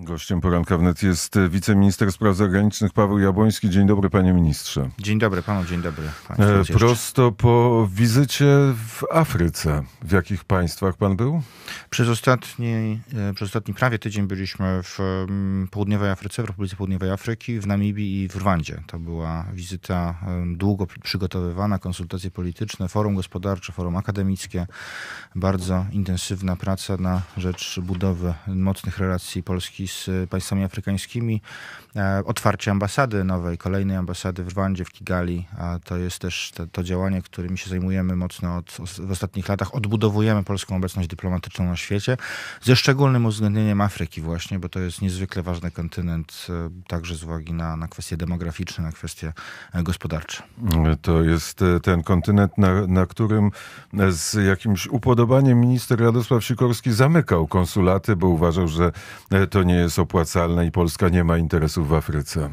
Gościem poranka wnet jest e, wiceminister spraw zagranicznych Paweł Jabłoński. Dzień dobry, panie ministrze. Dzień dobry panu, dzień dobry. E, prosto po wizycie w Afryce. W jakich państwach pan był? Przez ostatni, e, przez ostatni prawie tydzień byliśmy w mm, Południowej Afryce, w Republice Południowej Afryki, w Namibii i w Rwandzie. To była wizyta długo przygotowywana, konsultacje polityczne, forum gospodarcze, forum akademickie. Bardzo intensywna praca na rzecz budowy mocnych relacji Polski z państwami afrykańskimi, e, otwarcie ambasady nowej, kolejnej ambasady w Rwandzie, w Kigali. A to jest też to, to działanie, którym się zajmujemy mocno od, w ostatnich latach. Odbudowujemy polską obecność dyplomatyczną na świecie, ze szczególnym uwzględnieniem Afryki właśnie, bo to jest niezwykle ważny kontynent, e, także z uwagi na, na kwestie demograficzne, na kwestie e, gospodarcze. To jest ten kontynent, na, na którym z jakimś upodobaniem minister Radosław Sikorski zamykał konsulaty, bo uważał, że to nie jest opłacalne i Polska nie ma interesów w Afryce.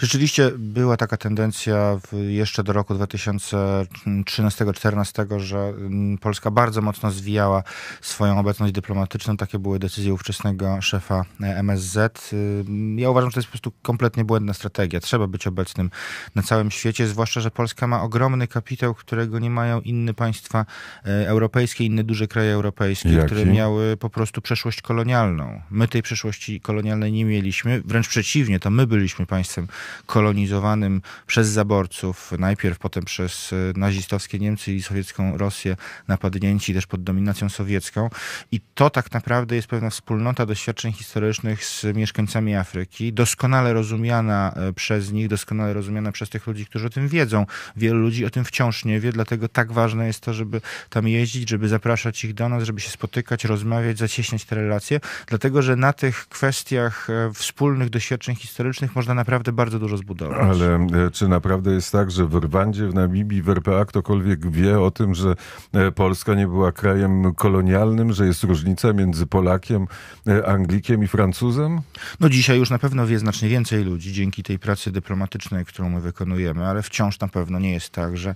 Rzeczywiście była taka tendencja jeszcze do roku 2013-2014, że mm, Polska bardzo mocno zwijała swoją obecność dyplomatyczną. Takie były decyzje ówczesnego szefa e, MSZ. Y, ja uważam, że to jest po prostu kompletnie błędna strategia. Trzeba być obecnym na całym świecie, zwłaszcza, że Polska ma ogromny kapitał, którego nie mają inne państwa e, europejskie, inne duże kraje europejskie, Jaki? które miały po prostu przeszłość kolonialną. My tej przeszłości kolonialnej nie mieliśmy, wręcz przeciwnie, to my byliśmy państwem kolonizowanym przez zaborców, najpierw potem przez e, nazistowskie Niemcy i sowiecką Rosję, napadnięci też pod dominacją sowiecką. I to tak naprawdę jest pewna wspólnota doświadczeń historycznych z mieszkańcami Afryki, doskonale rozumiana e, przez nich, doskonale rozumiana przez tych ludzi, którzy o tym wiedzą. Wielu ludzi o tym wciąż nie wie, dlatego tak ważne jest to, żeby tam jeździć, żeby zapraszać ich do nas, żeby się spotykać, rozmawiać, zacieśniać te relacje, dlatego że na tych kwestiach e, wspólnych doświadczeń historycznych można naprawdę naprawdę bardzo dużo zbudować. Ale e, czy naprawdę jest tak, że w Rwandzie, w Namibii, w RPA ktokolwiek wie o tym, że e, Polska nie była krajem kolonialnym, że jest różnica między Polakiem, e, Anglikiem i Francuzem? No dzisiaj już na pewno wie znacznie więcej ludzi dzięki tej pracy dyplomatycznej, którą my wykonujemy, ale wciąż na pewno nie jest tak, że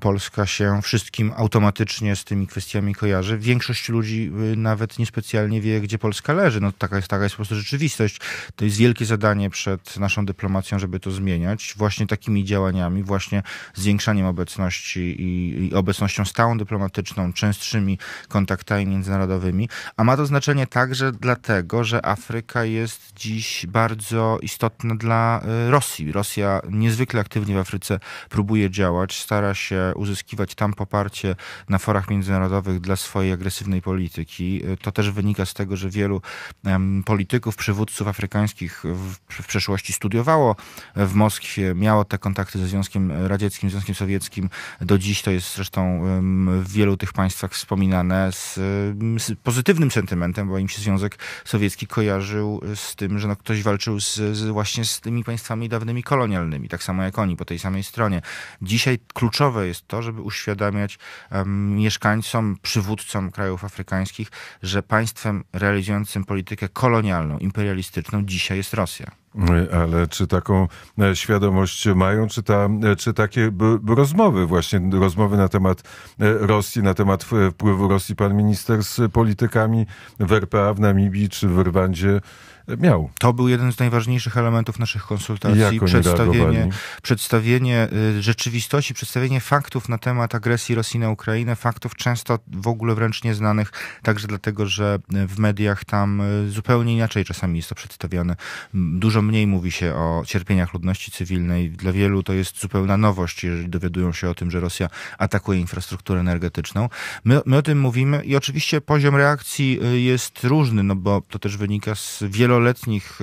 Polska się wszystkim automatycznie z tymi kwestiami kojarzy. Większość ludzi y, nawet niespecjalnie wie, gdzie Polska leży. No taka jest, taka jest po prostu rzeczywistość. To jest wielkie zadanie przed naszą dyplomacją dyplomacją, żeby to zmieniać, właśnie takimi działaniami, właśnie zwiększaniem obecności i, i obecnością stałą dyplomatyczną, częstszymi kontaktami międzynarodowymi, a ma to znaczenie także dlatego, że Afryka jest dziś bardzo istotna dla y, Rosji. Rosja niezwykle aktywnie w Afryce próbuje działać, stara się uzyskiwać tam poparcie na forach międzynarodowych dla swojej agresywnej polityki. Y, to też wynika z tego, że wielu polityków, przywódców afrykańskich w, w przeszłości studiowało funkcjonowało w Moskwie, miało te kontakty ze Związkiem Radzieckim, Związkiem Sowieckim. Do dziś to jest zresztą w wielu tych państwach wspominane z, z pozytywnym sentymentem, bo im się Związek Sowiecki kojarzył z tym, że no ktoś walczył z, z właśnie z tymi państwami dawnymi kolonialnymi, tak samo jak oni, po tej samej stronie. Dzisiaj kluczowe jest to, żeby uświadamiać um, mieszkańcom, przywódcom krajów afrykańskich, że państwem realizującym politykę kolonialną, imperialistyczną dzisiaj jest Rosja. Ale czy taką e, świadomość mają, czy, ta, e, czy takie rozmowy, właśnie rozmowy na temat e, Rosji, na temat wpływu Rosji, pan minister z politykami w RPA, w Namibii czy w Rwandzie miał. To był jeden z najważniejszych elementów naszych konsultacji. Przedstawienie, przedstawienie y, rzeczywistości, przedstawienie faktów na temat agresji Rosji na Ukrainę, faktów często w ogóle wręcz nieznanych, także dlatego, że y, w mediach tam y, zupełnie inaczej czasami jest to przedstawiane. Dużo mniej mówi się o cierpieniach ludności cywilnej. Dla wielu to jest zupełna nowość, jeżeli dowiadują się o tym, że Rosja atakuje infrastrukturę energetyczną. My, my o tym mówimy i oczywiście poziom reakcji jest różny, no bo to też wynika z wielu wieloletnich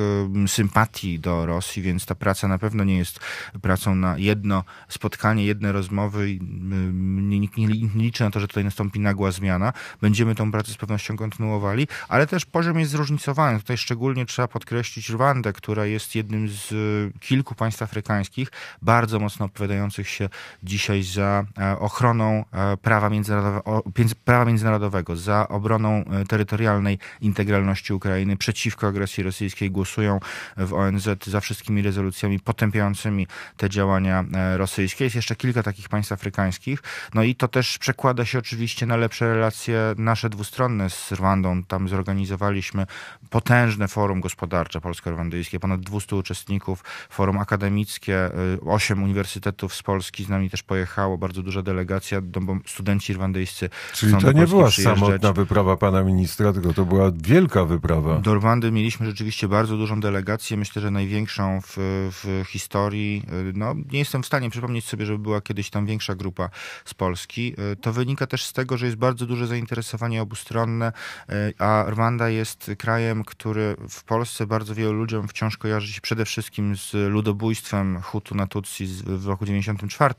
e, sympatii do Rosji, więc ta praca na pewno nie jest pracą na jedno spotkanie, jedne rozmowy. Nikt nie liczy na to, że tutaj nastąpi nagła zmiana. Będziemy tą pracę z pewnością kontynuowali, ale też poziom jest zróżnicowany. Tutaj szczególnie trzeba podkreślić Rwandę, która jest jednym z e, kilku państw afrykańskich, bardzo mocno opowiadających się dzisiaj za e, ochroną prawa międzynarodowego, prawa międzynarodowego za obroną terytorialnej integralności Ukrainy przeciwko agresji Federacji Rosyjskiej głosują w ONZ za wszystkimi rezolucjami potępiającymi te działania e, rosyjskie. Jest jeszcze kilka takich państw afrykańskich. No i to też przekłada się oczywiście na lepsze relacje nasze dwustronne z Rwandą. Tam zorganizowaliśmy potężne forum gospodarcze polsko-rwandyjskie, ponad 200 uczestników, forum akademickie, 8 e, uniwersytetów z Polski z nami też pojechało, bardzo duża delegacja, studenci rwandyjscy. Czyli to nie była samotna wyprawa pana ministra, tylko to była wielka wyprawa. Do Rwandy mieliśmy rzeczywiście bardzo dużą delegację, myślę, że największą w, w historii. No, nie jestem w stanie przypomnieć sobie, żeby była kiedyś tam większa grupa z Polski. E, to wynika też z tego, że jest bardzo duże zainteresowanie obustronne, e, a Rwanda jest krajem, który w Polsce bardzo wielu ludziom wciąż kojarzy się przede wszystkim z ludobójstwem Hutu na Tutsi w roku 94,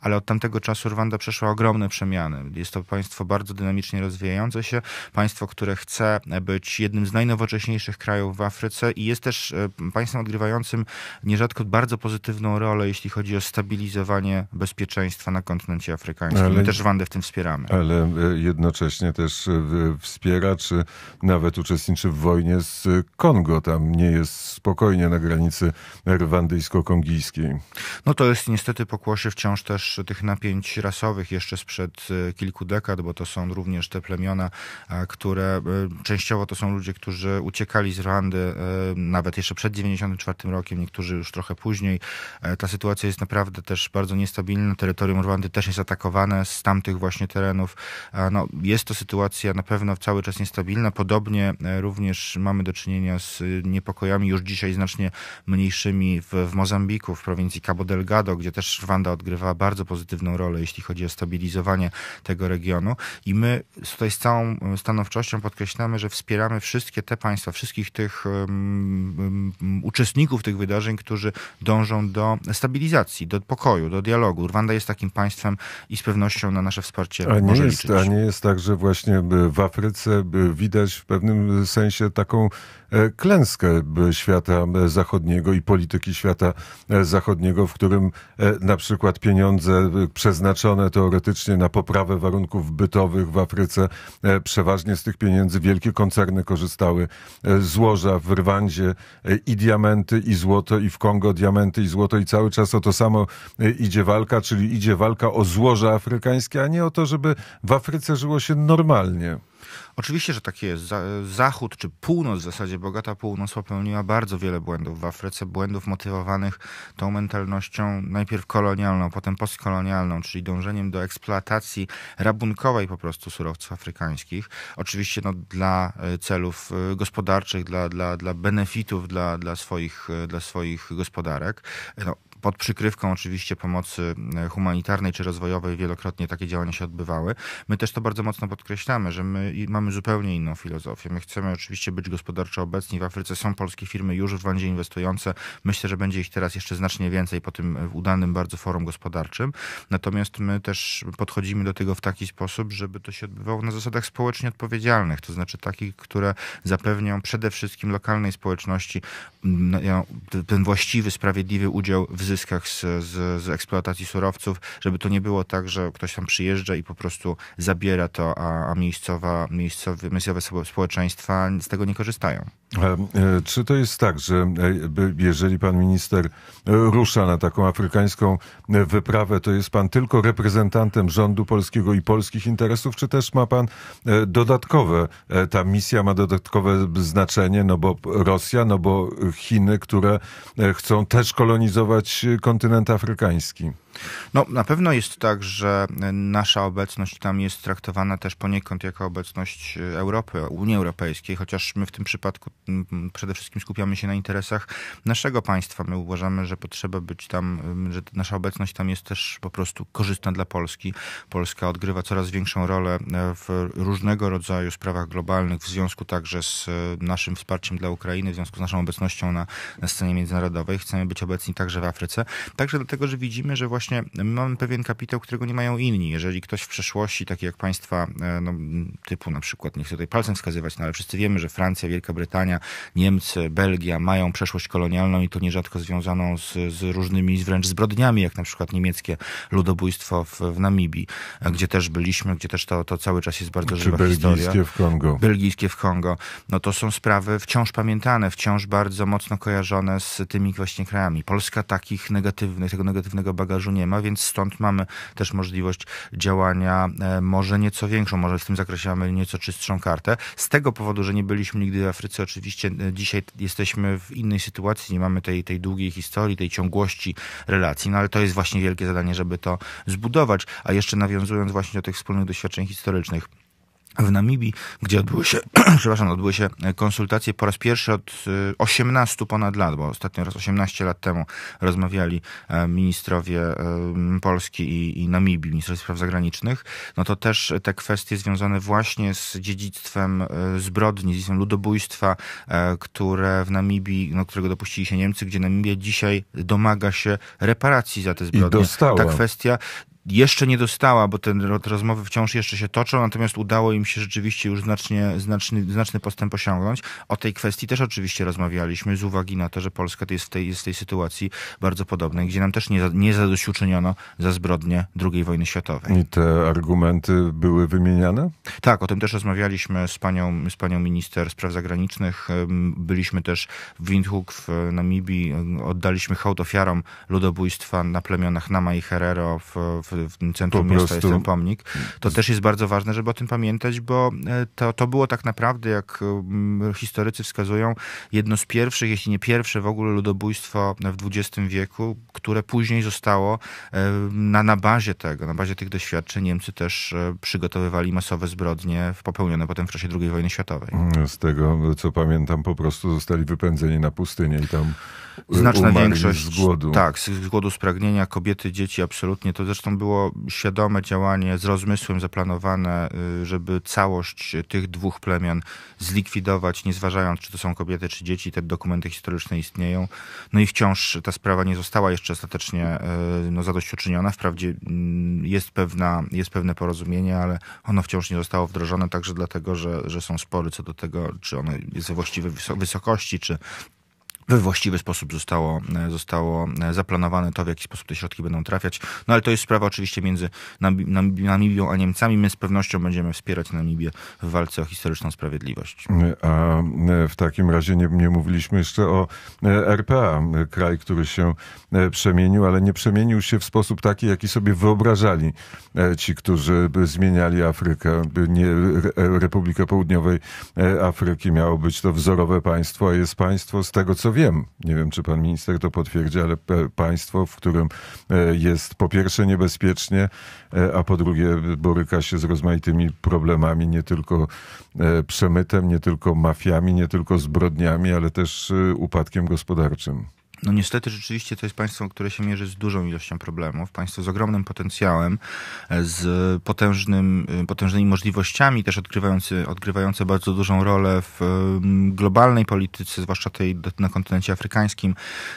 ale od tamtego czasu Rwanda przeszła ogromne przemiany. Jest to państwo bardzo dynamicznie rozwijające się, państwo, które chce być jednym z najnowocześniejszych krajów w Afryce i jest też e, państwem odgrywającym nierzadko bardzo pozytywną rolę, jeśli chodzi o stabilizowanie bezpieczeństwa na kontynencie afrykańskim. Ale, My też Wandę w tym wspieramy. Ale e, jednocześnie też e, wspiera, czy nawet uczestniczy w wojnie z Kongo. Tam nie jest spokojnie na granicy rwandyjsko-kongijskiej. No to jest niestety pokłosie wciąż też tych napięć rasowych jeszcze sprzed kilku dekad, bo to są również te plemiona, które częściowo to są ludzie, którzy uciekali z Rwandy Rwandy e, nawet jeszcze przed 1994 rokiem, niektórzy już trochę później. E, ta sytuacja jest naprawdę też bardzo niestabilna. Terytorium Rwandy też jest atakowane z tamtych właśnie terenów. E, no, jest to sytuacja na pewno cały czas niestabilna. Podobnie również mamy do czynienia z niepokojami już dzisiaj znacznie mniejszymi w, w Mozambiku, w prowincji Cabo Delgado, gdzie też Rwanda odgrywa bardzo pozytywną rolę, jeśli chodzi o stabilizowanie tego regionu. I my tutaj z całą stanowczością podkreślamy, że wspieramy wszystkie te państwa, wszystkich tych tych um, uczestników tych wydarzeń, którzy dążą do stabilizacji, do pokoju, do dialogu. Rwanda jest takim państwem i z pewnością na nasze wsparcie a nie może jest, liczyć. A nie jest tak, że właśnie e, w Afryce e, widać w pewnym sensie taką e, klęskę świata zachodniego i polityki świata zachodniego, w którym na przykład pieniądze przeznaczone teoretycznie na poprawę warunków bytowych w Afryce, przeważnie z tych pieniędzy wielkie koncerny korzystały, zło zboża w Rwandzie e, i diamenty i złoto i w Kongo diamenty i złoto i cały czas o to samo e, idzie walka, czyli idzie walka o złoże afrykańskie, a nie o to, żeby w Afryce żyło się normalnie. Oczywiście, że tak jest. Zachód czy północ, w zasadzie bogata północ, popełniła bardzo wiele błędów w Afryce, błędów motywowanych tą mentalnością najpierw kolonialną, potem postkolonialną, czyli dążeniem do eksploatacji rabunkowej po prostu surowców afrykańskich. Oczywiście no, dla e, celów e, gospodarczych, dla, dla, dla benefitów dla, dla, swoich, e, dla swoich gospodarek. No, pod przykrywką oczywiście pomocy e, humanitarnej czy rozwojowej wielokrotnie takie działania się odbywały. My też to bardzo mocno podkreślamy, że my mamy zupełnie inną filozofię. My chcemy oczywiście być gospodarczo obecni. W Afryce są polskie firmy już w Wandzie inwestujące. Myślę, że będzie ich teraz jeszcze znacznie więcej po tym e, udanym bardzo forum gospodarczym. Natomiast my też podchodzimy do tego w taki sposób, żeby to się odbywało na zasadach społecznie odpowiedzialnych, to znaczy takich, które zapewnią przede wszystkim lokalnej społeczności no, ten właściwy, sprawiedliwy udział w zyskach z, z, z, eksploatacji surowców, żeby to nie było tak, że ktoś tam przyjeżdża i po prostu zabiera to, a, a miejscowa, miejscowe, miejscowe społeczeństwa z tego nie korzystają. E, e, czy to jest tak, że e, jeżeli pan minister rusza na taką afrykańską wyprawę, to jest pan tylko reprezentantem rządu polskiego i polskich interesów, czy też ma pan dodatkowe, ta misja ma dodatkowe znaczenie, no bo Rosja, no bo Chiny, które chcą też kolonizować Y, kontynent afrykański? No, na pewno jest tak, że nasza obecność tam jest traktowana też poniekąd jako obecność e, Europy, Unii Europejskiej, chociaż my w tym przypadku przede wszystkim skupiamy się na interesach naszego państwa. My uważamy, że potrzeba być tam, że nasza obecność tam jest też po prostu korzystna dla Polski. Polska odgrywa coraz większą rolę e, w różnego rodzaju sprawach globalnych, w związku także z e, naszym wsparciem dla Ukrainy, w związku z naszą obecnością na, na scenie międzynarodowej. Chcemy być obecni także w Afryce. Także dlatego, że widzimy, że właśnie właśnie mamy pewien kapitał, którego nie mają inni. Jeżeli ktoś w przeszłości, takie jak państwa e, no, typu na przykład, nie chcę tutaj palcem wskazywać, no, ale wszyscy wiemy, że Francja, Wielka Brytania, Niemcy, Belgia mają przeszłość kolonialną i to nierzadko związaną z, z różnymi wręcz zbrodniami, jak na przykład niemieckie ludobójstwo w, w Namibii, gdzie też byliśmy, gdzie też to, to cały czas jest bardzo Czy żywa belgijskie historia. w Kongo. Belgijskie w Kongo. No to są sprawy wciąż pamiętane, wciąż bardzo mocno kojarzone z tymi właśnie krajami. Polska takich negatywnych, tego negatywnego bagażu nie ma, więc stąd mamy też możliwość działania e, może nieco większą, może w tym zakresie mamy nieco czystszą kartę. Z tego powodu, że nie byliśmy nigdy w Afryce, oczywiście e, dzisiaj jesteśmy w innej sytuacji, nie mamy tej, tej długiej historii, tej ciągłości relacji, no ale to jest właśnie wielkie zadanie, żeby to zbudować. A jeszcze nawiązując właśnie do tych wspólnych doświadczeń historycznych, w Namibii, gdzie odbyły się, przepraszam, odbyły się e, konsultacje po raz pierwszy od 18 e, ponad lat, bo ostatnio raz 18 lat temu rozmawiali e, ministrowie Polski i, i Namibii, ministrowie spraw zagranicznych, no to też te kwestie związane właśnie z dziedzictwem zbrodni, dziedzictwem ludobójstwa, które w Namibii, no, którego dopuścili się Niemcy, gdzie Namibia dzisiaj domaga się reparacji za te zbrodnie. I dostała. Ta kwestia jeszcze nie dostała, bo te rozmowy wciąż jeszcze się toczą, natomiast udało im się rzeczywiście już znacznie, znaczny, znaczny postęp osiągnąć. O tej kwestii też oczywiście rozmawialiśmy z uwagi na to, że Polska jest w tej, jest w tej sytuacji bardzo podobnej, gdzie nam też nie, nie zadośćuczyniono za zbrodnie II wojny światowej. I te argumenty były wymieniane? Tak, o tym też rozmawialiśmy z panią, z panią minister spraw zagranicznych. Byliśmy też w Windhoek w Namibii, oddaliśmy hołd ofiarom ludobójstwa na plemionach Nama i Herero w, w w centrum po miasta jest ten pomnik, to też jest bardzo ważne, żeby o tym pamiętać, bo e, to, to było tak naprawdę, jak e, historycy wskazują, jedno z pierwszych, jeśli nie pierwsze w ogóle ludobójstwo w XX wieku, które później zostało e, na, na bazie tego, na bazie tych doświadczeń Niemcy też przygotowywali masowe zbrodnie popełnione potem w czasie II wojny światowej. Z tego, co pamiętam, po prostu zostali wypędzeni na pustynię i tam Znaczna większość z głodu. Tak, z głodu, z pragnienia kobiety, dzieci absolutnie. To zresztą było świadome działanie z rozmysłem zaplanowane, y, żeby całość tych dwóch plemion zlikwidować, nie zważając, czy to są kobiety, czy dzieci. Te dokumenty historyczne istnieją. No i wciąż ta sprawa nie została jeszcze ostatecznie y, no, zadośćuczyniona. Wprawdzie mm, jest, pewna, jest pewne porozumienie, ale ono wciąż nie zostało wdrożone, także dlatego, że, że są spory co do tego, czy ono jest we właściwej wysokości, czy we właściwy sposób zostało, e, zostało e, zaplanowane to, w jaki sposób te środki będą trafiać. No ale to jest sprawa oczywiście między Namibią a Niemcami. My z pewnością będziemy wspierać Namibię w walce o historyczną sprawiedliwość. E, a w takim razie nie, nie mówiliśmy jeszcze o RPA, kraj, który się przemienił, ale nie przemienił się w sposób taki, jaki sobie wyobrażali ci, którzy zmieniali Afrykę. Nie, Republikę Południowej Afryki miało być to wzorowe państwo, a jest państwo z tego, co wiem, nie wiem czy pan minister to potwierdzi, ale państwo, w którym e, jest po pierwsze niebezpiecznie, e, a po drugie boryka się z rozmaitymi problemami, nie tylko e, przemytem, nie tylko mafiami, nie tylko zbrodniami, ale też upadkiem gospodarczym. No niestety rzeczywiście to jest państwo, które się mierzy z dużą ilością problemów, państwo z ogromnym potencjałem, e, z potężnym, e, potężnymi możliwościami, też odgrywające bardzo dużą rolę w e, globalnej polityce, zwłaszcza tej na kontynencie afrykańskim.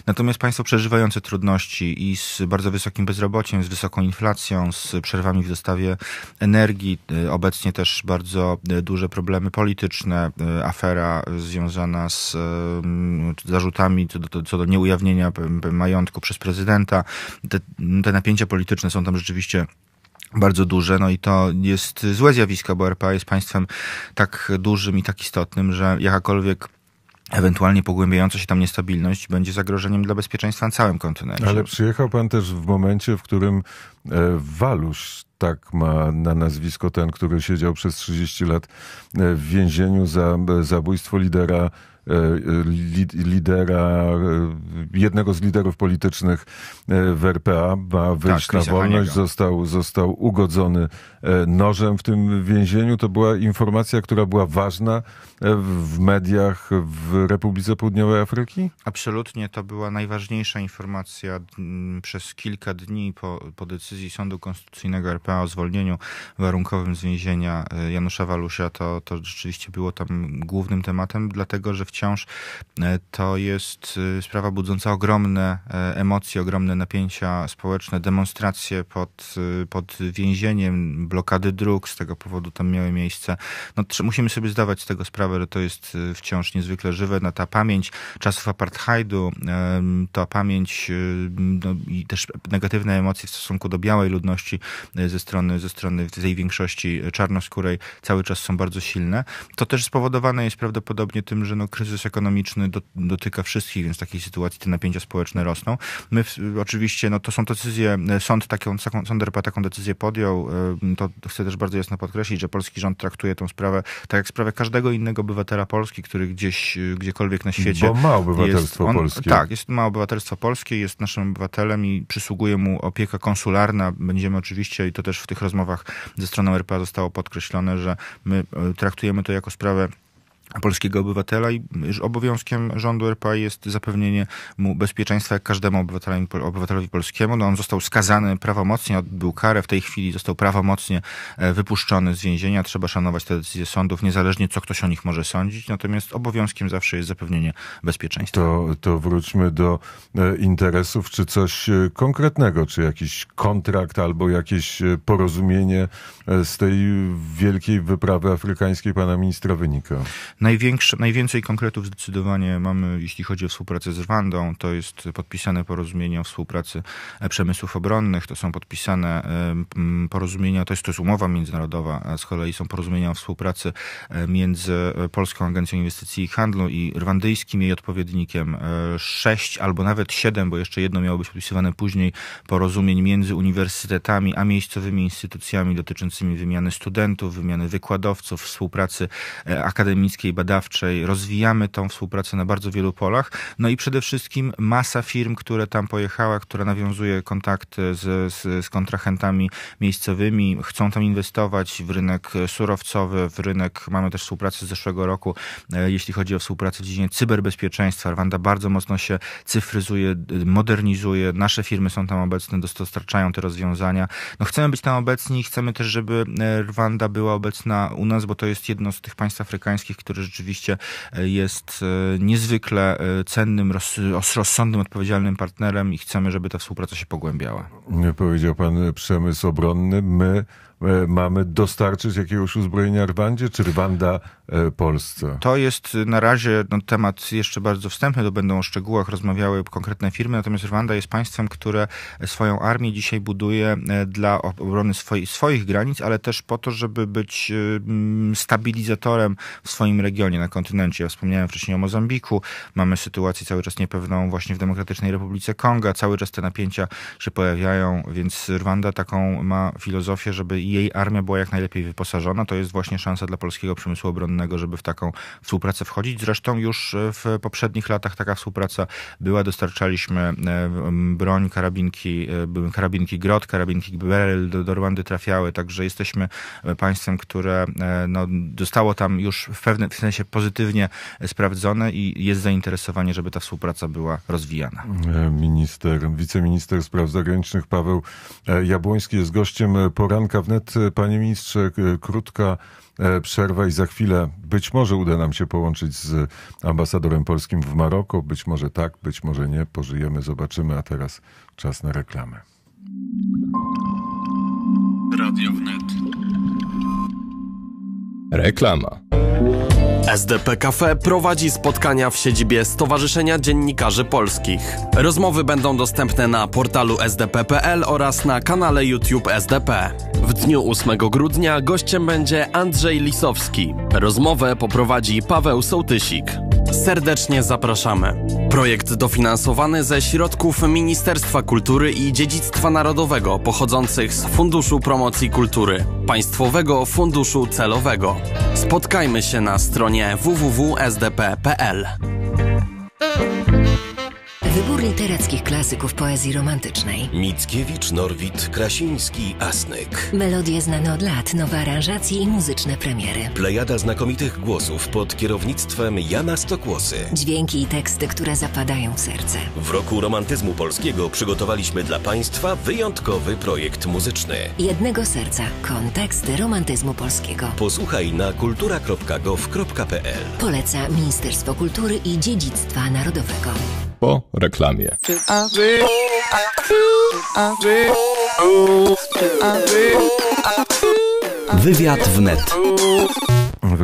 Natomiast państwo przeżywające trudności i z bardzo wysokim bezrobociem, z wysoką inflacją, z przerwami w dostawie energii, obecnie też bardzo duże problemy polityczne, afera związana z zarzutami co do, co do nieujawnienia ujawnienia majątku przez prezydenta. Te, te napięcia polityczne są tam rzeczywiście bardzo duże, no i to jest złe zjawisko, bo RPA jest państwem tak dużym i tak istotnym, że jakakolwiek ewentualnie pogłębiająca się tam niestabilność będzie zagrożeniem dla bezpieczeństwa na całym kontynencie. Ale przyjechał pan też w momencie, w którym e, Walusz tak ma na nazwisko ten, który siedział przez 30 lat e, w więzieniu za e, zabójstwo lidera lidera, jednego z liderów politycznych e, w RPA, ma tak, wyjść tak, na wolność, został, został ugodzony e, nożem w tym więzieniu. To była informacja, która była ważna e, w mediach w Republice Południowej Afryki? Absolutnie, to była najważniejsza informacja przez kilka dni po, po decyzji Sądu Konstytucyjnego RPA o zwolnieniu warunkowym z więzienia Janusza Walusia. To, to rzeczywiście było tam głównym tematem, dlatego że w wciąż e, to jest e, sprawa budząca ogromne e, emocje, ogromne napięcia społeczne, demonstracje pod, pod więzieniem, blokady dróg z tego powodu tam miały miejsce. No, musimy sobie zdawać z tego sprawę, że to jest wciąż niezwykle żywe. No, ta pamięć czasów apartheidu, ta pamięć no, i też negatywne emocje w stosunku do białej ludności ze strony, ze strony tej większości czarnoskórej cały czas są bardzo silne. To też spowodowane jest prawdopodobnie tym, że no, kryzys ekonomiczny do, dotyka wszystkich, więc w takiej sytuacji te napięcia społeczne rosną. My w, oczywiście, no to są decyzje, e, sąd, taką, sąd RP taką decyzję podjął, e, to chcę też bardzo jasno podkreślić, że polski rząd traktuje tą sprawę tak jak sprawę każdego innego obywatela Polski, który gdzieś, e, gdziekolwiek na świecie... Bo ma obywatelstwo jest, on, polskie. Tak, jest, ma obywatelstwo polskie, jest naszym obywatelem i przysługuje mu opieka konsularna. Będziemy oczywiście, i to też w tych rozmowach ze stroną RPA zostało podkreślone, że my traktujemy to jako sprawę polskiego obywatela i obowiązkiem rządu RPA jest zapewnienie mu bezpieczeństwa jak każdemu obywatelowi, obywatelowi polskiemu. No on został skazany prawomocnie, odbył karę, w tej chwili został prawomocnie e, wypuszczony z więzienia. Trzeba szanować te decyzje sądów, niezależnie co ktoś o nich może sądzić. Natomiast obowiązkiem zawsze jest zapewnienie bezpieczeństwa. To, to wróćmy do e, interesów, czy coś e, konkretnego, czy jakiś kontrakt albo jakieś porozumienie z tej wielkiej wyprawy afrykańskiej pana ministra wynika? Największe, najwięcej konkretów zdecydowanie mamy, jeśli chodzi o współpracę z Rwandą. To jest podpisane porozumienie o współpracy e, przemysłów obronnych, to są podpisane e, porozumienia, to jest, to jest umowa międzynarodowa, z kolei są porozumienia o współpracy e, między Polską Agencją Inwestycji i Handlu i rwandyjskim jej odpowiednikiem. Sześć albo nawet siedem, bo jeszcze jedno miało być podpisywane później, porozumień między uniwersytetami a miejscowymi instytucjami dotyczącymi wymiany studentów, wymiany wykładowców, współpracy akademickiej badawczej, rozwijamy tą współpracę na bardzo wielu polach. No i przede wszystkim masa firm, które tam pojechała, która nawiązuje kontakty z, z, z kontrahentami miejscowymi, chcą tam inwestować w rynek surowcowy, w rynek, mamy też współpracę z zeszłego roku, e, jeśli chodzi o współpracę w dziedzinie cyberbezpieczeństwa. Rwanda bardzo mocno się cyfryzuje, modernizuje, nasze firmy są tam obecne, dostarczają te rozwiązania. No chcemy być tam obecni, chcemy też, żeby e, Rwanda była obecna u nas, bo to jest jedno z tych państw afrykańskich, które który rzeczywiście e, jest e, niezwykle e, cennym, rozsądnym, odpowiedzialnym partnerem i chcemy, żeby ta współpraca się pogłębiała. Nie Powiedział pan przemysł obronny, my E, mamy dostarczyć jakiegoś uzbrojenia Rwandzie, czy Rwanda e, Polsce? To jest e, na razie no, temat jeszcze bardzo wstępny, to będą o szczegółach rozmawiały konkretne firmy, natomiast Rwanda jest państwem, które swoją armię dzisiaj buduje dla obrony swoich, swoich granic, ale też po to, żeby być stabilizatorem w swoim regionie, na kontynencie. Ja wspomniałem wcześniej o Mozambiku, mamy sytuację cały czas niepewną właśnie w Demokratycznej Republice Konga, cały czas te napięcia się pojawiają, więc Rwanda taką ma filozofię, żeby i jej armia była jak najlepiej wyposażona. To jest właśnie szansa dla polskiego przemysłu obronnego, żeby w taką współpracę wchodzić. Zresztą już e, w poprzednich latach taka współpraca była. Dostarczaliśmy e, broń, karabinki, e, karabinki Grot, karabinki Beryl do, do Rwandy trafiały, także jesteśmy państwem, które no, dostało tam już w pewnym sensie pozytywnie sprawdzone i jest zainteresowanie, żeby ta współpraca była rozwijana. Minister, wiceminister spraw zagranicznych Paweł Jabłoński jest gościem poranka w E, panie ministrze, e, krótka e, przerwa i za chwilę być może uda nam się połączyć z ambasadorem polskim w Maroku. Być może tak, być może nie. Pożyjemy, zobaczymy, a teraz czas na reklamę. Radio Wnet. Reklama. SDP Cafe prowadzi spotkania w siedzibie Stowarzyszenia Dziennikarzy Polskich. Rozmowy będą dostępne na portalu sdp.pl oraz na kanale YouTube SDP. W dniu 8 grudnia gościem będzie Andrzej Lisowski. Rozmowę poprowadzi Paweł Sołtysik. Serdecznie zapraszamy. Projekt dofinansowany ze środków Ministerstwa Kultury i Dziedzictwa Narodowego pochodzących z Funduszu Promocji Kultury, Państwowego Funduszu Celowego. Spotkanie Zajmijmy się na stronie www.sdp.pl. Wybór literackich klasyków poezji romantycznej. Mickiewicz, Norwid, Krasiński, Asnyk. Melodie znane od lat, nowe aranżacje i muzyczne premiery. Plejada znakomitych głosów pod kierownictwem Jana Stokłosy. Dźwięki i teksty, które zapadają w serce. W roku romantyzmu polskiego przygotowaliśmy dla Państwa wyjątkowy projekt muzyczny. Jednego serca. Konteksty romantyzmu polskiego. Posłuchaj na kultura.gov.pl. Poleca Ministerstwo Kultury i Dziedzictwa Narodowego po reklamie. Wywiad wnet.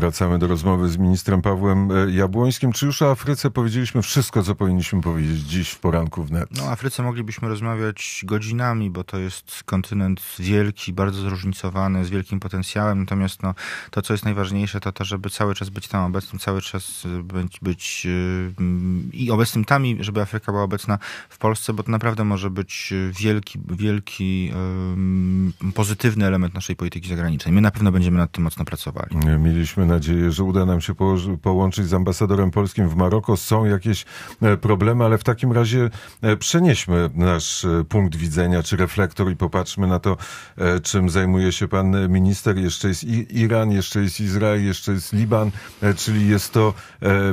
Wracamy do rozmowy z ministrem Pawłem e, Jabłońskim. Czy już o Afryce powiedzieliśmy wszystko, co powinniśmy powiedzieć dziś w poranku wnet? No, o Afryce moglibyśmy rozmawiać godzinami, bo to jest kontynent wielki, bardzo zróżnicowany, z wielkim potencjałem. Natomiast no, to, co jest najważniejsze, to to, żeby cały czas być tam obecnym, cały czas e, być, być e, i obecnym tam, i żeby Afryka była obecna w Polsce, bo to naprawdę może być wielki, wielki pozytywny element naszej polityki zagranicznej. My na pewno będziemy nad tym mocno pracowali. Mieliśmy nadzieję, że uda nam się połączyć z ambasadorem polskim w Maroko. Są jakieś e, problemy, ale w takim razie e, przenieśmy nasz e, punkt widzenia czy reflektor i popatrzmy na to, czym zajmuje się pan minister. Jeszcze jest Iran, jeszcze jest Izrael, jeszcze jest Liban, czyli jest to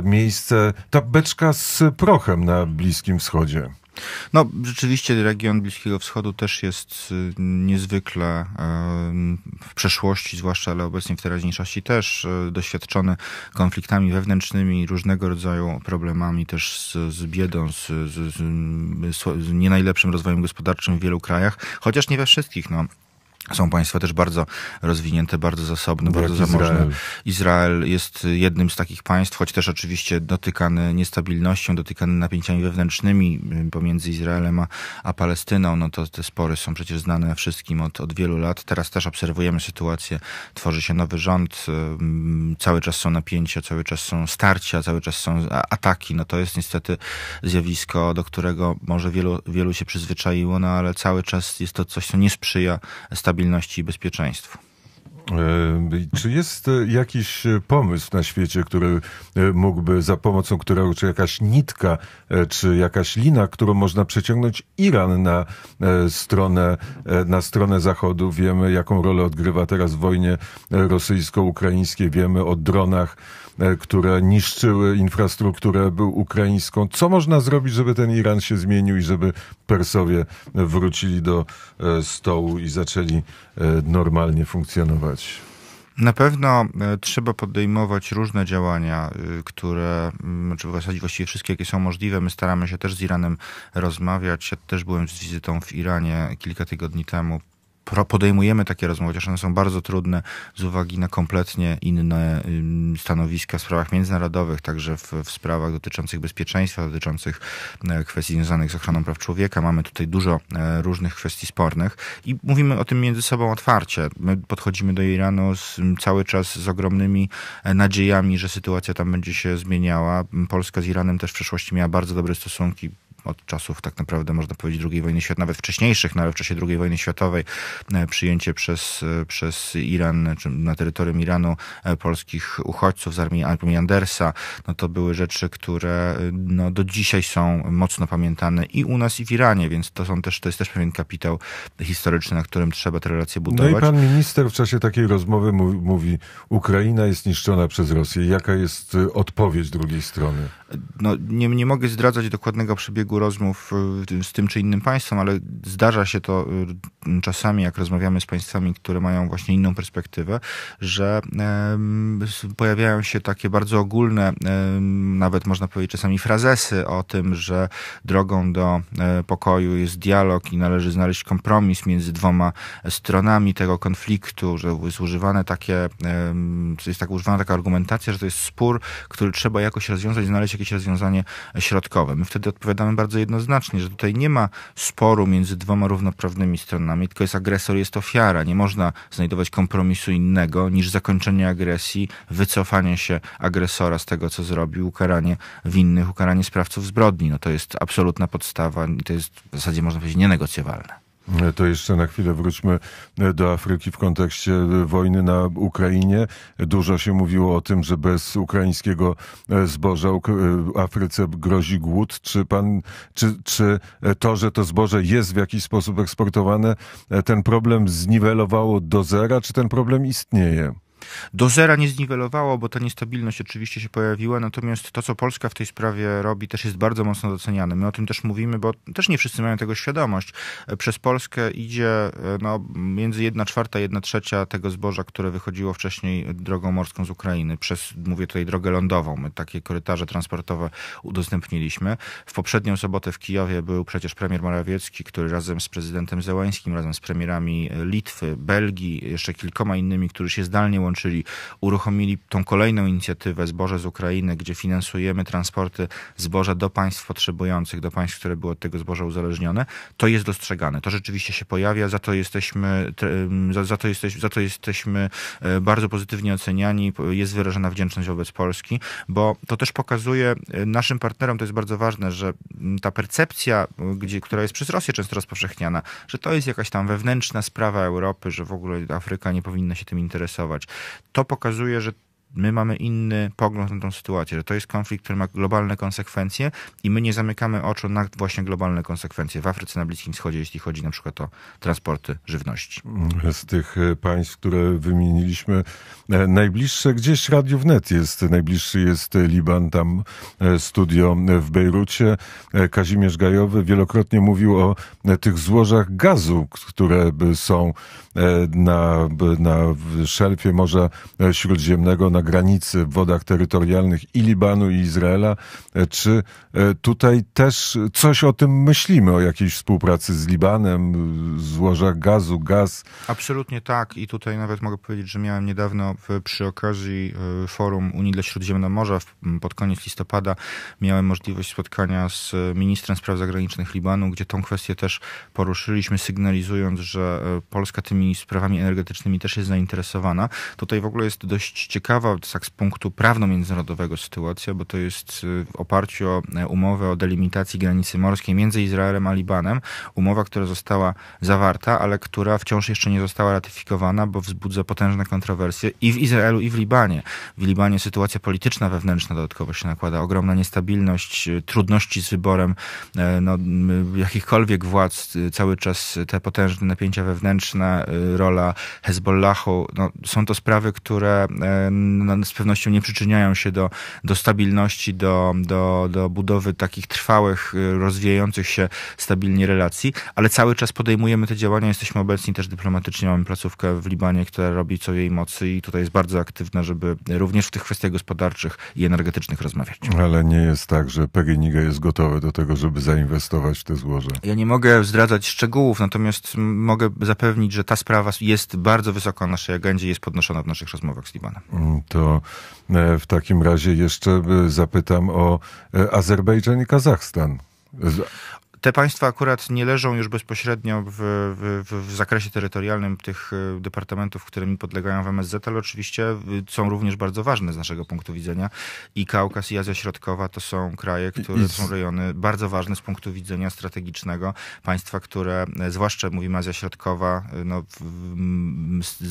miejsce, ta beczka z prochem na Bliskim Wschodzie. No, rzeczywiście region Bliskiego Wschodu też jest y, niezwykle y, w przeszłości, zwłaszcza, ale obecnie w teraźniejszości też y, doświadczony konfliktami wewnętrznymi, różnego rodzaju problemami też z, z biedą, z, z, z nie najlepszym rozwojem gospodarczym w wielu krajach, chociaż nie we wszystkich. No. Są państwa też bardzo rozwinięte, bardzo zasobne, no, bardzo zamożne. Izrael. Izrael jest jednym z takich państw, choć też oczywiście dotykany niestabilnością, dotykany napięciami wewnętrznymi y, pomiędzy Izraelem a, a Palestyną. No to te spory są przecież znane wszystkim od, od wielu lat. Teraz też obserwujemy sytuację, tworzy się nowy rząd, y, mm, cały czas są napięcia, cały czas są starcia, cały czas są ataki. No to jest niestety zjawisko, do którego może wielu, wielu się przyzwyczaiło, no ale cały czas jest to coś, co nie sprzyja stabilności stabilności i bezpieczeństwu. E, czy jest e, jakiś e, pomysł na świecie, który mógłby, za pomocą którego, czy jakaś nitka, czy jakaś lina, którą można przeciągnąć Iran na stronę, na stronę Zachodu? Wiemy, jaką rolę odgrywa teraz w wojnie rosyjsko-ukraińskiej, wiemy o dronach, które niszczyły infrastrukturę ukraińską. Co można zrobić, żeby ten Iran się zmienił i żeby Persowie wrócili do stołu i zaczęli normalnie funkcjonować? Na pewno e, trzeba podejmować różne działania, e, które, mm, czy znaczy w zasadzie właściwie wszystkie, jakie są możliwe. My staramy się też z Iranem rozmawiać. Ja też byłem z wizytą w Iranie kilka tygodni temu podejmujemy takie rozmowy, chociaż one są bardzo trudne z uwagi na kompletnie inne stanowiska w sprawach międzynarodowych, także w, w sprawach dotyczących bezpieczeństwa, dotyczących e, kwestii związanych z ochroną praw człowieka. Mamy tutaj dużo e, różnych kwestii spornych i mówimy o tym między sobą otwarcie. My podchodzimy do Iranu z, cały czas z ogromnymi e, nadziejami, że sytuacja tam będzie się zmieniała. Polska z Iranem też w przeszłości miała bardzo dobre stosunki od czasów tak naprawdę można powiedzieć II wojny światowej, nawet wcześniejszych, nawet no w czasie II wojny światowej, e, przyjęcie przez, e, przez Iran, czy na terytorium Iranu e, polskich uchodźców z armii, armii Andersa, no to były rzeczy, które no, do dzisiaj są mocno pamiętane i u nas, i w Iranie, więc to, są też, to jest też pewien kapitał historyczny, na którym trzeba te relacje budować. No i pan minister w czasie takiej rozmowy mówi, mówi Ukraina jest niszczona przez Rosję. Jaka jest odpowiedź drugiej strony? No, nie, nie mogę zdradzać dokładnego przebiegu szeregu rozmów y, z tym czy innym państwem, ale zdarza się to y, czasami, jak rozmawiamy z państwami, które mają właśnie inną perspektywę, że pojawiają się takie bardzo ogólne, nawet można powiedzieć czasami frazesy o tym, że drogą do e, pokoju jest dialog i należy znaleźć kompromis między dwoma stronami tego konfliktu, że jest używane takie, jest tak używana taka argumentacja, że to jest spór, który trzeba jakoś rozwiązać, znaleźć jakieś rozwiązanie środkowe. My wtedy odpowiadamy bardzo jednoznacznie, że tutaj nie ma sporu między dwoma równoprawnymi stronami, tylko jest agresor, jest ofiara. Nie można znajdować kompromisu innego niż zakończenie agresji, wycofanie się agresora z tego, co zrobił, ukaranie winnych, ukaranie sprawców zbrodni. No to jest absolutna podstawa i to jest w zasadzie, można powiedzieć, nienegocjowalne to jeszcze na chwilę wróćmy e, do Afryki w kontekście e, wojny na Ukrainie. Dużo się mówiło o tym, że bez ukraińskiego e, zboża Afryce grozi głód. Czy pan, czy, czy to, że to zboże jest w jakiś sposób eksportowane, ten problem zniwelowało do zera, czy ten problem istnieje? Do zera nie zniwelowało, bo ta niestabilność oczywiście się pojawiła, natomiast to, co Polska w tej sprawie robi, też jest bardzo mocno doceniane. My o tym też mówimy, bo też nie wszyscy mają tego świadomość. E, przez Polskę idzie e, no, między 1 czwarta, 1 trzecia tego zboża, które wychodziło wcześniej drogą morską z Ukrainy, przez, mówię tutaj, drogę lądową. My takie korytarze transportowe udostępniliśmy. W poprzednią sobotę w Kijowie był przecież premier Morawiecki, który razem z prezydentem Zełańskim, razem z premierami e, Litwy, Belgii, jeszcze kilkoma innymi, którzy się zdalnie łączyli, Czyli Uruchomili tą kolejną inicjatywę Zboże z Ukrainy, gdzie finansujemy transporty zboża do państw potrzebujących, do państw, które były od tego zboża uzależnione. To jest dostrzegane, to rzeczywiście się pojawia, za to jesteśmy, za, za to jesteś, za to jesteśmy e, bardzo pozytywnie oceniani, jest wyrażona wdzięczność wobec Polski, bo to też pokazuje e, naszym partnerom, to jest bardzo ważne, że mm, ta percepcja, e, gdzie, która jest przez Rosję często rozpowszechniana, że to jest jakaś tam wewnętrzna sprawa Europy, że w ogóle Afryka nie powinna się tym interesować, to pokazuje, że my mamy inny pogląd na tą sytuację, że to jest konflikt, który ma globalne konsekwencje i my nie zamykamy oczu na właśnie globalne konsekwencje w Afryce, na Bliskim Wschodzie, jeśli chodzi na przykład o transporty żywności. Mm, z tych e, państw, które wymieniliśmy, e, najbliższe gdzieś Radio Wnet jest, najbliższy jest Liban, tam e, studio w Bejrucie. Kazimierz Gajowy wielokrotnie mówił o tych złożach gazu, które są na, na szelfie Morza Śródziemnego, na na granicy w wodach terytorialnych i Libanu, i Izraela. E, czy e, tutaj też coś o tym myślimy, o jakiejś współpracy z Libanem, złożach gazu, gaz? Absolutnie tak i tutaj nawet mogę powiedzieć, że miałem niedawno przy okazji e, forum Unii dla Śródziemnomorza pod koniec listopada miałem możliwość spotkania z ministrem spraw zagranicznych Libanu, gdzie tą kwestię też poruszyliśmy, sygnalizując, że Polska tymi sprawami energetycznymi też jest zainteresowana. Tutaj w ogóle jest dość ciekawa ciekawa tak z punktu prawno-międzynarodowego sytuacja, bo to jest y, w oparciu o e, umowę o delimitacji granicy morskiej między Izraelem a Libanem. Umowa, która została zawarta, ale która wciąż jeszcze nie została ratyfikowana, bo wzbudza potężne kontrowersje i w Izraelu, i w Libanie. W Libanie sytuacja polityczna wewnętrzna dodatkowo się nakłada, ogromna niestabilność, y, trudności z wyborem e, no, jakichkolwiek władz, y, cały czas te potężne napięcia wewnętrzne, rola Hezbollahu. No, są to sprawy, które e, no, no, z pewnością nie przyczyniają się do, do stabilności, do, do, do budowy takich trwałych, y, rozwijających się stabilnie relacji, ale cały czas podejmujemy te działania, jesteśmy obecni też dyplomatycznie, mamy placówkę w Libanie, która robi co jej mocy i tutaj jest bardzo aktywna, żeby również w tych kwestiach gospodarczych i energetycznych rozmawiać. Ale nie jest tak, że PGNiG jest gotowe do tego, żeby zainwestować w te złoże. Ja nie mogę zdradzać szczegółów, natomiast mogę zapewnić, że ta sprawa jest bardzo wysoko na naszej agendzie i jest podnoszona w naszych rozmowach z Libanem. Mm, to e, w takim razie jeszcze e, zapytam o e, Azerbejdżan i Kazachstan. Te państwa akurat nie leżą już bezpośrednio w, w, w, zakresie terytorialnym tych e, departamentów, którymi podlegają w MSZ, ale oczywiście e, są również bardzo ważne z naszego punktu widzenia. I Kaukaz i Azja Środkowa to są kraje, które są rejony bardzo ważne z punktu widzenia strategicznego. Państwa, które, e, zwłaszcza mówimy Azja Środkowa, no,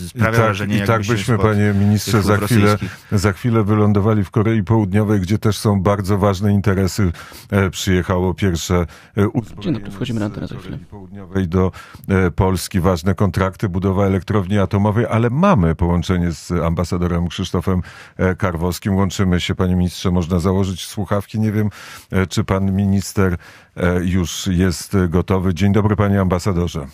sprawia I tak, wrażenie, I tak byśmy, panie ministrze, za chwilę, za chwilę wylądowali w Korei Południowej, gdzie też są bardzo ważne interesy. Przyjechało pierwsze Dzień dobry, wchodzimy na ten za chwilę. Południowej do e, Polski ważne kontrakty, budowa elektrowni atomowej, ale mamy połączenie z ambasadorem Krzysztofem e, Karwowskim. Łączymy się, panie ministrze, można założyć słuchawki. Nie wiem, e, czy pan minister już jest gotowy. Dzień dobry, panie ambasadorze.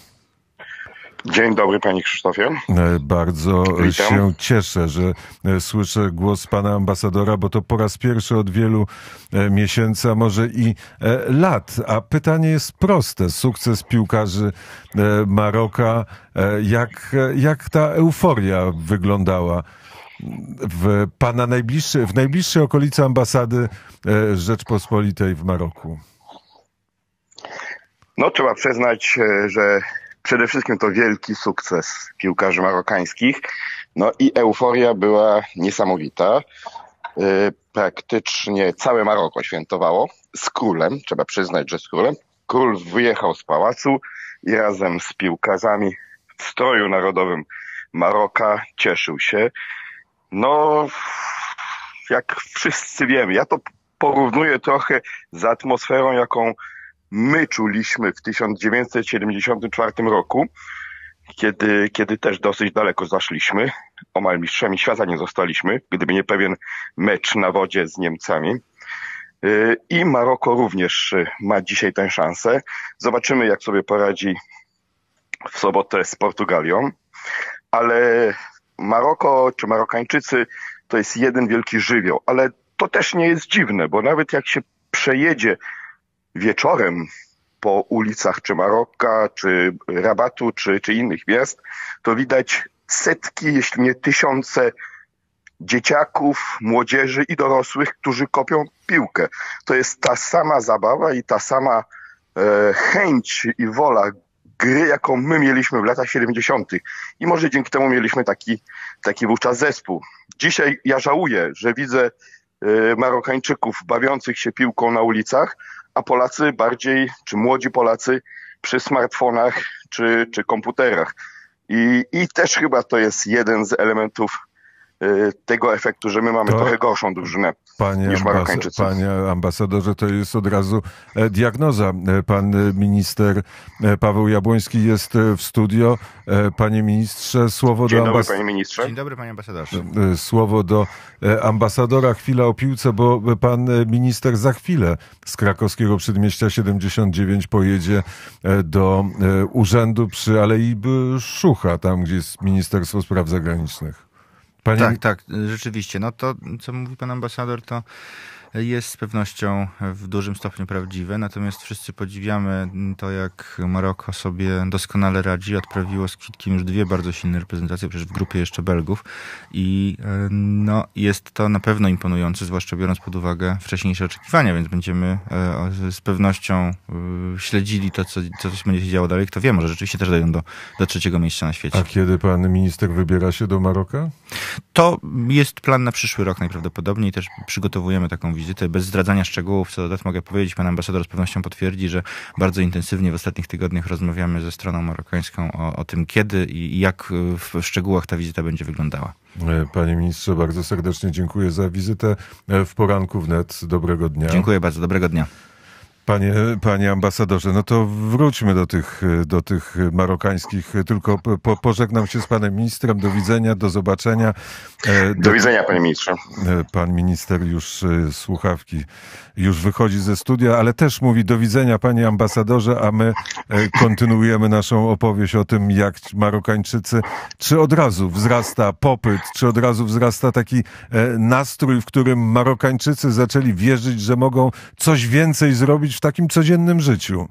Dzień dobry, panie Krzysztofie. E, bardzo Witam. się cieszę, że e, słyszę głos pana ambasadora, bo to po raz pierwszy od wielu e, miesięcy, a może i lat. A pytanie jest proste. Sukces piłkarzy Maroka, jak, jak ta euforia wyglądała? W pana najbliższej w najbliższej okolicy ambasady Rzeczpospolitej w Maroku. No, trzeba przyznać, że przede wszystkim to wielki sukces piłkarzy marokańskich. No i euforia była niesamowita. Y, praktycznie całe Maroko świętowało z królem, trzeba przyznać, że z królem. Król wyjechał z pałacu i razem z piłkarzami w stroju narodowym Maroka cieszył się. No, jak wszyscy wiemy, ja to porównuję trochę z atmosferą, jaką my czuliśmy w 1974 roku, kiedy, kiedy też dosyć daleko zaszliśmy. Omal mistrzami świata nie zostaliśmy, gdyby nie pewien mecz na wodzie z Niemcami. Y, I Maroko również y, ma dzisiaj tę szansę. Zobaczymy, jak sobie poradzi w sobotę z Portugalią. Ale Maroko czy Marokańczycy to jest jeden wielki żywioł. Ale to też nie jest dziwne, bo nawet jak się przejedzie wieczorem po ulicach czy Marokka, czy Rabatu, czy, czy innych miast, to widać setki, jeśli nie tysiące dzieciaków, młodzieży i dorosłych, którzy kopią piłkę. To jest ta sama zabawa i ta sama e, chęć i wola gry, jaką my mieliśmy w latach 70. I może dzięki temu mieliśmy taki, taki wówczas zespół. Dzisiaj ja żałuję, że widzę e, Marokańczyków bawiących się piłką na ulicach, a Polacy bardziej, czy młodzi Polacy przy smartfonach czy, czy komputerach. I, I też chyba to jest jeden z elementów Y, tego efektu, że my mamy to, trochę gorszą drużynę panie niż Marokańczycy. Panie ambasadorze, to jest od razu e, diagnoza. E, pan e, minister Paweł Jabłoński jest w studio. Panie ministrze, słowo Dzień do ambasadora. Dzień dobry, panie ministrze. Dzień dobry, panie ambasadorze. Słowo do ambasadora. Chwila o piłce, bo pan minister za chwilę z krakowskiego przedmieścia 79 pojedzie do urzędu przy Alei Szucha, tam gdzie jest Ministerstwo Spraw Zagranicznych. Panie... Tak, tak, rzeczywiście. No to, co mówi pan ambasador, to jest z pewnością w dużym stopniu prawdziwe, natomiast wszyscy podziwiamy to, jak Maroko sobie doskonale radzi. Odprawiło z kwitkiem już dwie bardzo silne reprezentacje, przecież w grupie jeszcze Belgów i e, no, jest to na pewno imponujące, zwłaszcza biorąc pod uwagę wcześniejsze oczekiwania, więc będziemy e, z pewnością e, śledzili to, co, co będzie się działo dalej. Kto wie, może rzeczywiście też dojdą do, do trzeciego miejsca na świecie. A kiedy pan minister wybiera się do Maroka? To jest plan na przyszły rok najprawdopodobniej. Też przygotowujemy taką wizję wizyty bez zdradzania szczegółów, co do mogę powiedzieć, pan ambasador z pewnością potwierdzi, że bardzo intensywnie w ostatnich tygodniach rozmawiamy ze stroną marokańską o, o tym, kiedy i jak e, w szczegółach ta wizyta będzie wyglądała. E, panie ministrze, bardzo serdecznie dziękuję za wizytę e, w poranku wnet. Dobrego dnia. Dziękuję bardzo, dobrego dnia. Panie, panie ambasadorze, no to wróćmy do tych, do tych marokańskich. Tylko po, pożegnam się z panem ministrem. Do widzenia, do zobaczenia. E, do, do widzenia, panie ministrze. E, pan minister już e, słuchawki, już wychodzi ze studia, ale też mówi do widzenia, panie ambasadorze, a my kontynuujemy naszą opowieść o tym, jak Marokańczycy, czy od razu wzrasta popyt, czy od razu wzrasta taki nastrój, w którym Marokańczycy zaczęli wierzyć, że mogą coś więcej zrobić w takim codziennym życiu?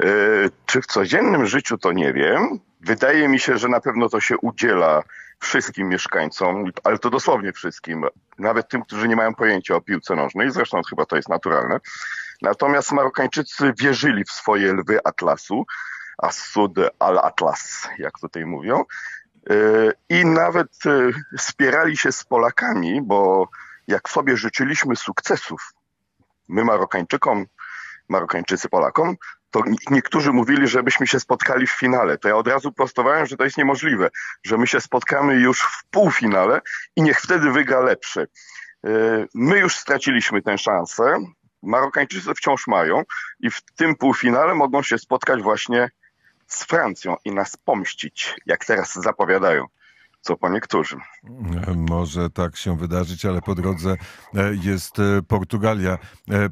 E, czy w codziennym życiu to nie wiem. Wydaje mi się, że na pewno to się udziela wszystkim mieszkańcom, ale to dosłownie wszystkim, nawet tym, którzy nie mają pojęcia o piłce nożnej, zresztą chyba to jest naturalne. Natomiast Marokańczycy wierzyli w swoje lwy Atlasu, Asud al-Atlas, jak tutaj mówią, e, i nawet e, spierali się z Polakami, bo jak sobie życzyliśmy sukcesów, my Marokańczykom, Marokańczycy Polakom, to niektórzy mówili, żebyśmy się spotkali w finale. To ja od razu prostowałem, że to jest niemożliwe, że my się spotkamy już w półfinale i niech wtedy wygra lepszy. E, my już straciliśmy tę szansę. Marokańczycy wciąż mają i w tym półfinale mogą się spotkać właśnie z Francją i nas pomścić, jak teraz zapowiadają co po niektórzy? E, może tak się wydarzyć, ale po drodze e, jest e, Portugalia.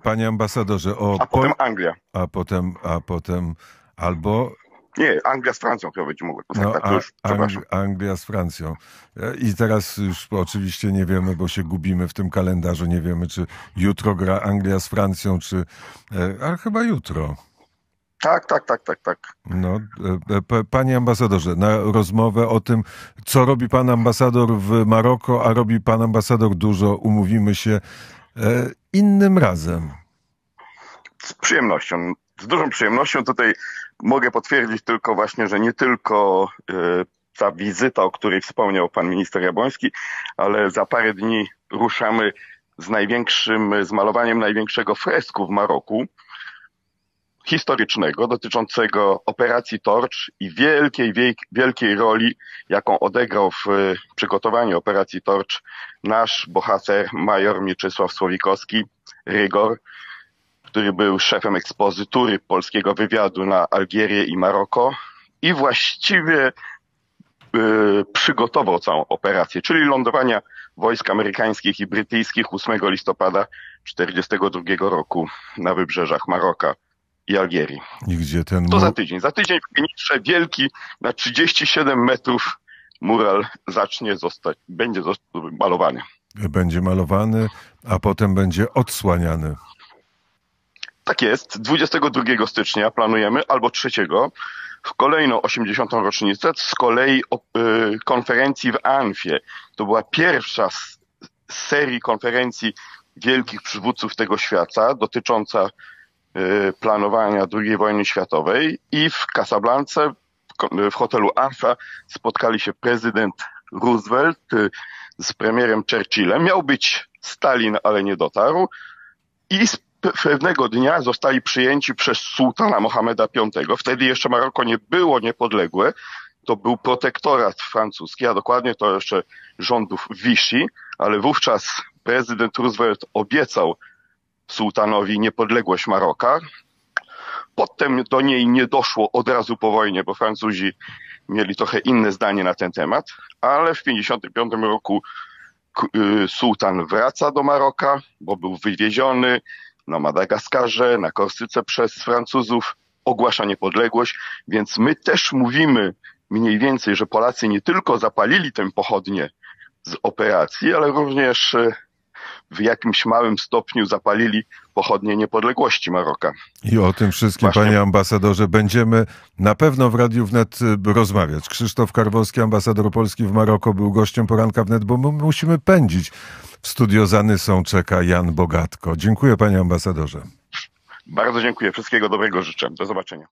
Panie ambasadorze, o. A potem po... Anglia. A potem, a potem albo nie, Anglia z Francją chyba będzie mogła. No, tak, już, Ang Anglia z Francją. I teraz już oczywiście nie wiemy, bo się gubimy w tym kalendarzu. Nie wiemy, czy jutro gra Anglia z Francją, czy. Ale chyba jutro. Tak, tak, tak, tak, tak. No, e, e, panie ambasadorze, na rozmowę o tym, co robi pan ambasador w Maroko, a robi pan ambasador dużo, umówimy się e, innym razem. Z przyjemnością, z dużą przyjemnością. Tutaj mogę potwierdzić tylko właśnie, że nie tylko ta wizyta, o której wspomniał pan minister Jabłoński, ale za parę dni ruszamy z największym, z malowaniem największego fresku w Maroku historycznego dotyczącego operacji Torcz i wielkiej, wielkiej roli, jaką odegrał w y, przygotowaniu operacji Torcz nasz bohater, major Mieczysław Słowikowski, Rygor, który był szefem ekspozytury polskiego wywiadu na Algierię i Maroko i właściwie y, przygotował całą operację, czyli lądowania wojsk amerykańskich i brytyjskich 8 listopada 1942 roku na wybrzeżach Maroka i Algierii. I gdzie ten To za tydzień. Za tydzień w Pienicze wielki na 37 metrów mural zacznie zostać, będzie malowany. Będzie malowany, a potem będzie odsłaniany. Tak jest. 22 stycznia planujemy, albo 3, w kolejną 80. rocznicę z kolei y, konferencji w Anfie. To była pierwsza z serii konferencji wielkich przywódców tego świata dotycząca Y, planowania II wojny światowej i w Casablance, w hotelu Arfa spotkali się prezydent Roosevelt y, z premierem Churchillem. Miał być Stalin, ale nie dotarł. I pewnego dnia zostali przyjęci przez sułtana Mohameda V. Wtedy jeszcze Maroko nie było niepodległe. To był protektorat francuski, a dokładnie to jeszcze rządów Vichy, ale wówczas prezydent Roosevelt obiecał sułtanowi niepodległość Maroka. Potem do niej nie doszło od razu po wojnie, bo Francuzi mieli trochę inne zdanie na ten temat, ale w 1955 roku y, sułtan wraca do Maroka, bo był wywieziony na Madagaskarze, na Korsyce przez Francuzów, ogłasza niepodległość, więc my też mówimy mniej więcej, że Polacy nie tylko zapalili tę pochodnię z operacji, ale również y, w jakimś małym stopniu zapalili pochodnie niepodległości Maroka. I o tym wszystkim, Właśnie. panie ambasadorze, będziemy na pewno w Radiu Wnet y, rozmawiać. Krzysztof Karwowski, ambasador Polski w Maroku, był gościem poranka wnet, bo my musimy pędzić. W studio są czeka Jan Bogatko. Dziękuję panie ambasadorze. Bardzo dziękuję. Wszystkiego dobrego życzę. Do zobaczenia.